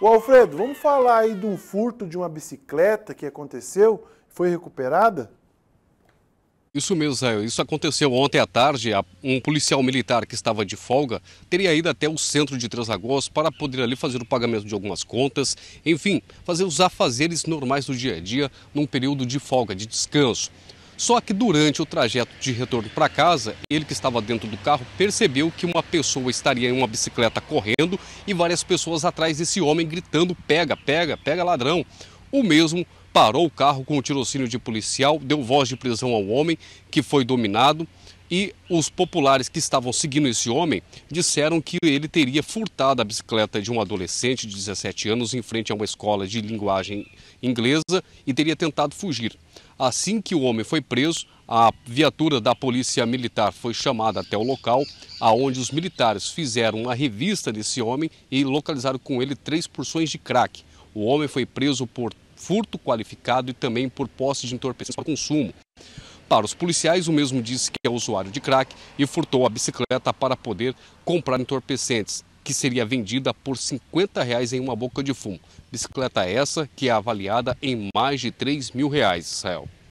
O Alfredo, vamos falar aí de um furto de uma bicicleta que aconteceu, foi recuperada? Isso mesmo, Israel. Isso aconteceu ontem à tarde. Um policial militar que estava de folga teria ido até o centro de Três Lagoas para poder ali fazer o pagamento de algumas contas, enfim, fazer os afazeres normais do dia a dia num período de folga, de descanso. Só que durante o trajeto de retorno para casa, ele que estava dentro do carro percebeu que uma pessoa estaria em uma bicicleta correndo e várias pessoas atrás desse homem gritando: pega, pega, pega ladrão. O mesmo parou o carro com o um tirocínio de policial, deu voz de prisão ao homem que foi dominado e os populares que estavam seguindo esse homem disseram que ele teria furtado a bicicleta de um adolescente de 17 anos em frente a uma escola de linguagem inglesa e teria tentado fugir. Assim que o homem foi preso, a viatura da polícia militar foi chamada até o local, aonde os militares fizeram a revista desse homem e localizaram com ele três porções de crack. O homem foi preso por furto qualificado e também por posse de entorpecentes para consumo para os policiais. O mesmo disse que é usuário de crack e furtou a bicicleta para poder comprar entorpecentes, que seria vendida por R$ 50 reais em uma boca de fumo. Bicicleta essa que é avaliada em mais de 3 mil reais, Israel.